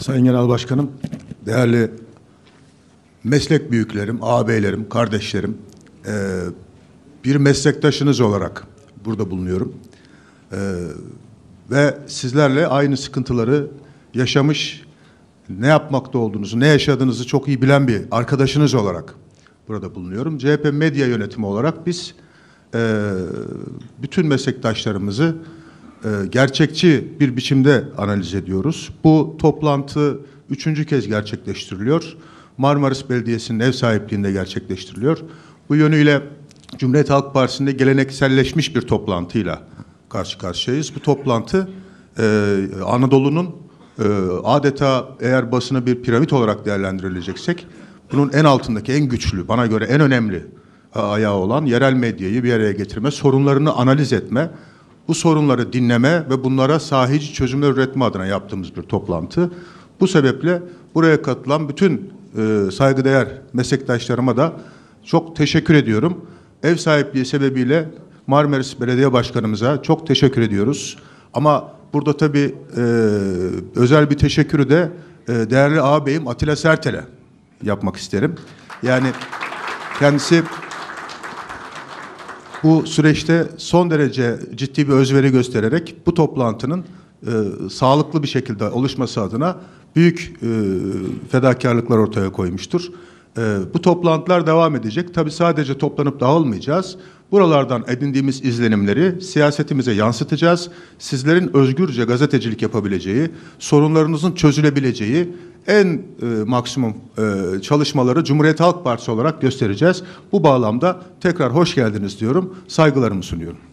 Sayın Genel Başkanım, değerli meslek büyüklerim, ağabeylerim, kardeşlerim, e, bir meslektaşınız olarak burada bulunuyorum. E, ve sizlerle aynı sıkıntıları yaşamış, ne yapmakta olduğunuzu, ne yaşadığınızı çok iyi bilen bir arkadaşınız olarak burada bulunuyorum. CHP medya yönetimi olarak biz e, bütün meslektaşlarımızı e, gerçekçi bir biçimde analiz ediyoruz. Bu toplantı üçüncü kez gerçekleştiriliyor. Marmaris Belediyesi'nin ev sahipliğinde gerçekleştiriliyor. Bu yönüyle Cumhuriyet Halk Partisi'nde gelenekselleşmiş bir toplantıyla karşı karşıyayız. Bu toplantı e, Anadolu'nun e, adeta eğer basını bir piramit olarak değerlendirileceksek bunun en altındaki en güçlü, bana göre en önemli ayağı olan yerel medyayı bir araya getirme, sorunlarını analiz etme, bu sorunları dinleme ve bunlara sahici çözümler üretme adına yaptığımız bir toplantı. Bu sebeple buraya katılan bütün e, saygıdeğer meslektaşlarıma da çok teşekkür ediyorum. Ev sahipliği sebebiyle Marmaris Belediye Başkanımıza çok teşekkür ediyoruz. Ama burada tabii e, özel bir teşekkürü de e, değerli ağabeyim Atilla Sertel'e yapmak isterim. Yani kendisi bu süreçte son derece ciddi bir özveri göstererek bu toplantının e, sağlıklı bir şekilde oluşması adına büyük e, fedakarlıklar ortaya koymuştur. E, bu toplantılar devam edecek. Tabii sadece toplanıp dağılmayacağız. Buralardan edindiğimiz izlenimleri siyasetimize yansıtacağız. Sizlerin özgürce gazetecilik yapabileceği, sorunlarınızın çözülebileceği en e, maksimum e, çalışmaları Cumhuriyet Halk Partisi olarak göstereceğiz. Bu bağlamda tekrar hoş geldiniz diyorum, saygılarımı sunuyorum.